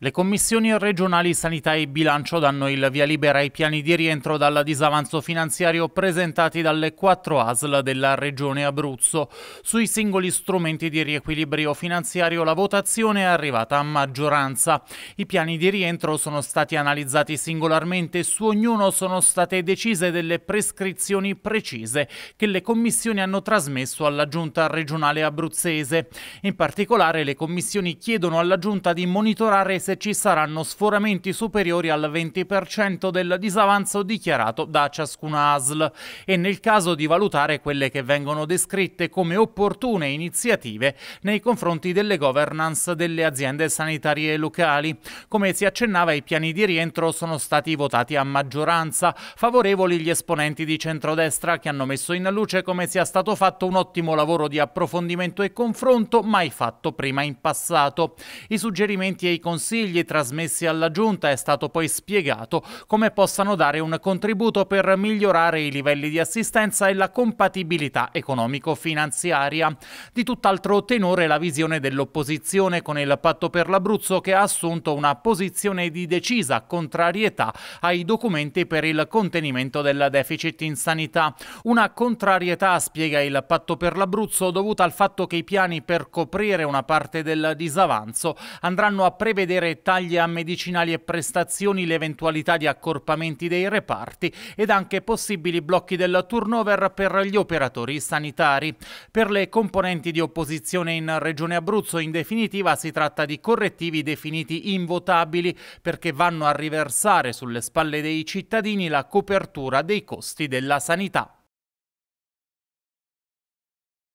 Le commissioni regionali sanità e bilancio danno il via libera ai piani di rientro dal disavanzo finanziario presentati dalle quattro ASL della regione Abruzzo. Sui singoli strumenti di riequilibrio finanziario la votazione è arrivata a maggioranza. I piani di rientro sono stati analizzati singolarmente e su ognuno sono state decise delle prescrizioni precise che le commissioni hanno trasmesso alla giunta regionale abruzzese. In particolare le commissioni chiedono alla giunta di monitorare IRPS ci saranno sforamenti superiori al 20% del disavanzo dichiarato da ciascuna ASL e nel caso di valutare quelle che vengono descritte come opportune iniziative nei confronti delle governance delle aziende sanitarie locali. Come si accennava i piani di rientro sono stati votati a maggioranza, favorevoli gli esponenti di centrodestra che hanno messo in luce come sia stato fatto un ottimo lavoro di approfondimento e confronto mai fatto prima in passato. I suggerimenti e i consigli consigli trasmessi alla Giunta è stato poi spiegato come possano dare un contributo per migliorare i livelli di assistenza e la compatibilità economico-finanziaria. Di tutt'altro tenore la visione dell'opposizione con il patto per l'Abruzzo che ha assunto una posizione di decisa contrarietà ai documenti per il contenimento del deficit in sanità. Una contrarietà, spiega il patto per l'Abruzzo, dovuta al fatto che i piani per coprire una parte del disavanzo andranno a prevedere oltre tagli a medicinali e prestazioni, l'eventualità di accorpamenti dei reparti ed anche possibili blocchi del turnover per gli operatori sanitari. Per le componenti di opposizione in Regione Abruzzo, in definitiva, si tratta di correttivi definiti invotabili perché vanno a riversare sulle spalle dei cittadini la copertura dei costi della sanità.